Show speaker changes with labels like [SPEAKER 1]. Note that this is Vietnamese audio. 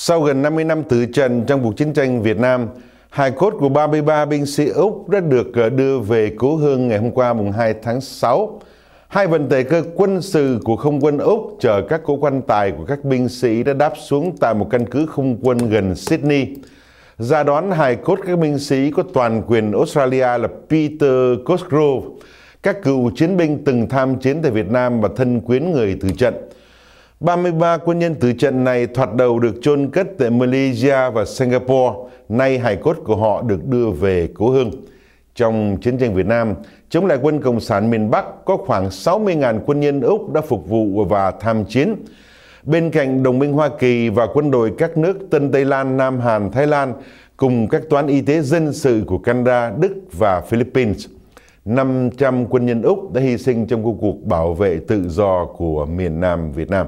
[SPEAKER 1] Sau gần 50 năm từ trận trong cuộc chiến tranh Việt Nam, hài cốt của 33 binh sĩ Úc đã được ờ, đưa về cố hương ngày hôm qua mùng 2 tháng 6. Hai vận tải cơ quân sự của không quân Úc chở các cố quan tài của các binh sĩ đã đáp xuống tại một căn cứ không quân gần Sydney. Ra đón hài cốt các binh sĩ có toàn quyền Australia là Peter Cosgrove, các cựu chiến binh từng tham chiến tại Việt Nam và thân quyến người từ trận. 33 quân nhân từ trận này thoạt đầu được chôn cất tại Malaysia và Singapore, nay hài cốt của họ được đưa về cố hương. Trong chiến tranh Việt Nam, chống lại quân Cộng sản miền Bắc có khoảng 60.000 quân nhân Úc đã phục vụ và tham chiến. Bên cạnh đồng minh Hoa Kỳ và quân đội các nước Tân Tây Lan, Nam Hàn, Thái Lan cùng các toán y tế dân sự của Canada, Đức và Philippines. 500 quân nhân Úc đã hy sinh trong cuộc bảo vệ tự do của miền Nam Việt Nam.